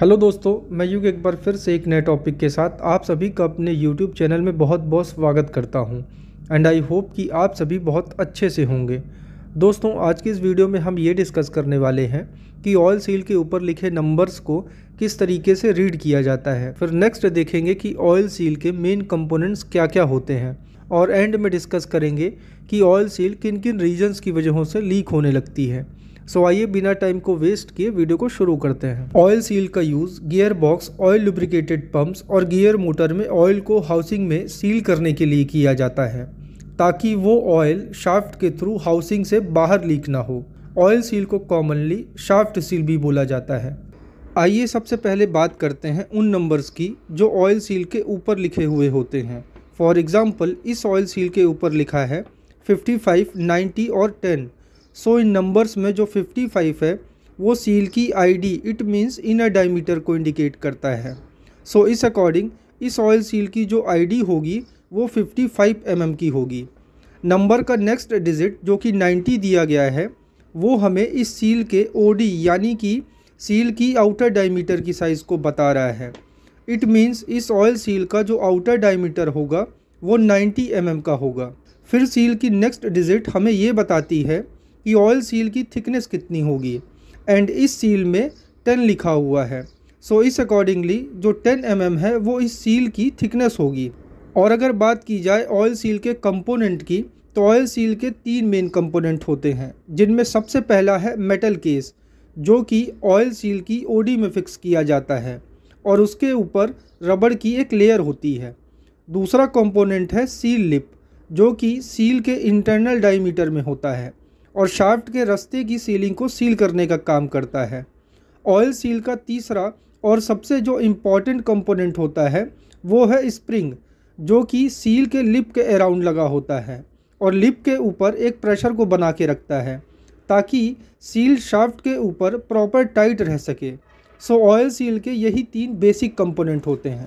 hello दोस्तों मैं युग एक बार फिर से एक नए टॉपिक के साथ आप सभी का अपने यूट्यूब चैनल में बहुत बहुत स्वागत करता हूं एंड आई होप कि आप सभी बहुत अच्छे से होंगे दोस्तों आज की इस वीडियो में हम ये डिस्कस करने वाले हैं कि ऑयल सील के ऊपर लिखे नंबर्स को किस तरीके से रीड किया जाता है फिर नेक्स्ट देखेंगे कि ऑयल सील के मेन कंपोनेंट्स क्या क्या होते हैं और एंड में डिस्कस करेंगे कि ऑयल सील किन किन रीजन्स की वजहों से लीक होने लगती है सो आइए बिना टाइम को वेस्ट किए वीडियो को शुरू करते हैं ऑयल सील का use gear box oil lubricated pumps और गियर मोटर में ऑयल को हाउसिंग में सील करने के लिए किया जाता है ताकि वो ऑयल शाफ्ट के थ्रू हाउसिंग से बाहर लीक ना हो ऑयल सील को कॉमनली शाफ्ट सील भी बोला जाता है आइए सबसे पहले बात करते हैं उन नंबर्स की जो ऑयल सील के ऊपर लिखे हुए होते हैं फॉर एग्ज़ाम्पल इस ऑयल सील के ऊपर लिखा है 55, 90 और सो इन नंबर्स में जो 55 है वो सील की ID it means inner diameter को इंडिकेट करता है सो so, इस अकॉर्डिंग इस ऑयल सील की जो आईडी होगी वो 55 फाइव mm की होगी नंबर का नेक्स्ट डिजिट जो कि 90 दिया गया है वो हमें इस सील के ओडी यानी कि सील की आउटर डायमीटर की साइज़ को बता रहा है इट मींस इस ऑयल सील का जो आउटर डायमीटर होगा वो 90 एम mm का होगा फिर सील की नेक्स्ट डिजिट हमें ये बताती है कि ऑयल सील की थिकनेस कितनी होगी एंड इस सील में टेन लिखा हुआ है सो so, इस अकॉर्डिंगली जो टेन एम mm है वो इस सील की थिकनेस होगी और अगर बात की जाए ऑयल सील के कंपोनेंट की तो ऑयल सील के तीन मेन कंपोनेंट होते हैं जिनमें सबसे पहला है मेटल केस जो कि ऑयल सील की ओडी में फिक्स किया जाता है और उसके ऊपर रबड़ की एक लेयर होती है दूसरा कंपोनेंट है सील लिप जो कि सील के इंटरनल डायमीटर में होता है और शाफ्ट के रस्ते की सीलिंग को सील करने का काम करता है ऑयल सील का तीसरा और सबसे जो इम्पॉर्टेंट कंपोनेंट होता है वो है स्प्रिंग जो कि सील के लिप के अराउंड लगा होता है और लिप के ऊपर एक प्रेशर को बना के रखता है ताकि सील शाफ्ट के ऊपर प्रॉपर टाइट रह सके सो ऑयल सील के यही तीन बेसिक कंपोनेंट होते हैं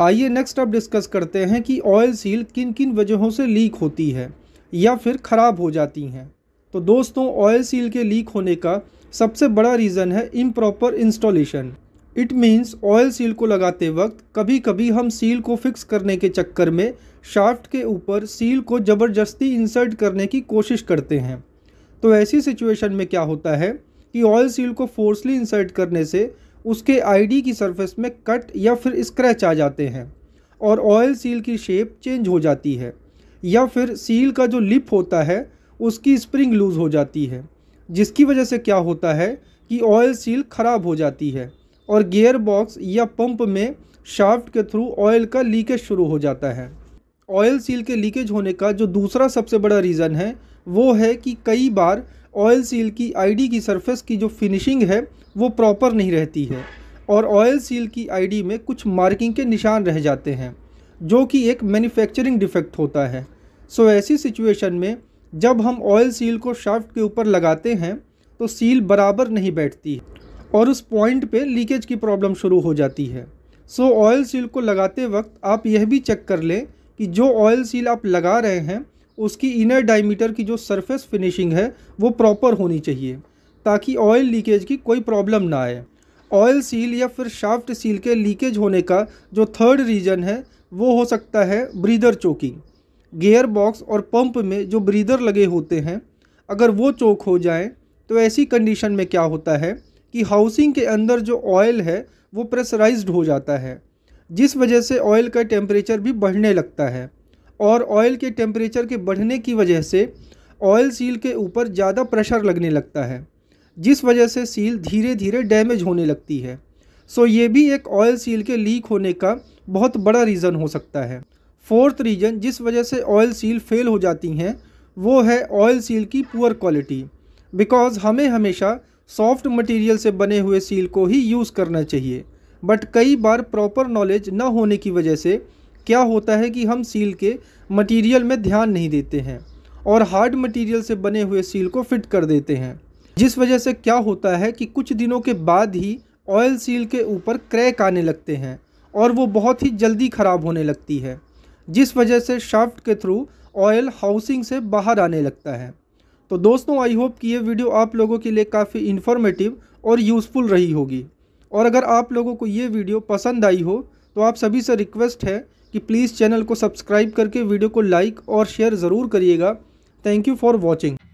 आइए नेक्स्ट आप डिस्कस करते हैं कि ऑयल सील किन किन वजहों से लीक होती है या फिर ख़राब हो जाती हैं तो दोस्तों ऑयल सील के लीक होने का सबसे बड़ा रीज़न है improper installation it means oil seal को लगाते वक्त कभी कभी हम सील को फिक्स करने के चक्कर में शाफ्ट के ऊपर सील को ज़बरदस्ती इंसर्ट करने की कोशिश करते हैं तो ऐसी सिचुएशन में क्या होता है कि ऑयल सील को फोर्सली इंसर्ट करने से उसके आईडी की सरफेस में कट या फिर स्क्रैच आ जाते हैं और ऑयल सील की शेप चेंज हो जाती है या फिर सील का जो लिप होता है उसकी स्प्रिंग लूज़ हो जाती है जिसकी वजह से क्या होता है कि ऑयल सील ख़राब हो जाती है और गियर बॉक्स या पंप में शाफ्ट के थ्रू ऑयल का लीकेज शुरू हो जाता है ऑयल सील के लीकेज होने का जो दूसरा सबसे बड़ा रीज़न है वो है कि कई बार ऑयल सील की आईडी की सरफेस की जो फिनिशिंग है वो प्रॉपर नहीं रहती है और ऑयल सील की आईडी में कुछ मार्किंग के निशान रह जाते हैं जो कि एक मैन्युफैक्चरिंग डिफेक्ट होता है सो ऐसी सिचुएशन में जब हम ऑयल सील को शाफ्ट के ऊपर लगाते हैं तो सील बराबर नहीं बैठती और उस पॉइंट पे लीकेज की प्रॉब्लम शुरू हो जाती है सो ऑयल सील को लगाते वक्त आप यह भी चेक कर लें कि जो ऑयल सील आप लगा रहे हैं उसकी इनर डायमीटर की जो सरफेस फिनिशिंग है वो प्रॉपर होनी चाहिए ताकि ऑयल लीकेज की कोई प्रॉब्लम ना आए ऑयल सील या फिर शाफ्ट सील के लीकेज होने का जो थर्ड रीज़न है वो हो सकता है ब्रीदर चोकिंग गियर बॉक्स और पंप में जो ब्रीदर लगे होते हैं अगर वो चोक हो जाए तो ऐसी कंडीशन में क्या होता है कि हाउसिंग के अंदर जो ऑयल है वो प्रेसराइज हो जाता है जिस वजह से ऑयल का टेम्परेचर भी बढ़ने लगता है और ऑयल के टेम्परेचर के बढ़ने की वजह से ऑयल सील के ऊपर ज़्यादा प्रेशर लगने लगता है जिस वजह से सील धीरे धीरे डैमेज होने लगती है सो ये भी एक ऑयल सील के लीक होने का बहुत बड़ा रीज़न हो सकता है फोर्थ रीज़न जिस वजह से ऑयल सील फेल हो जाती हैं वो है ऑयल सील की पुअर क्वालिटी बिकॉज़ हमें हमेशा सॉफ्ट मटेरियल से बने हुए सील को ही यूज़ करना चाहिए बट कई बार प्रॉपर नॉलेज ना होने की वजह से क्या होता है कि हम सील के मटेरियल में ध्यान नहीं देते हैं और हार्ड मटेरियल से बने हुए सील को फिट कर देते हैं जिस वजह से क्या होता है कि कुछ दिनों के बाद ही ऑयल सील के ऊपर क्रैक आने लगते हैं और वो बहुत ही जल्दी ख़राब होने लगती है जिस वजह से शाफ्ट के थ्रू ऑयल हाउसिंग से बाहर आने लगता है तो दोस्तों आई होप कि ये वीडियो आप लोगों के लिए काफ़ी इन्फॉर्मेटिव और यूज़फुल रही होगी और अगर आप लोगों को ये वीडियो पसंद आई हो तो आप सभी से रिक्वेस्ट है कि प्लीज़ चैनल को सब्सक्राइब करके वीडियो को लाइक और शेयर ज़रूर करिएगा थैंक यू फॉर वॉचिंग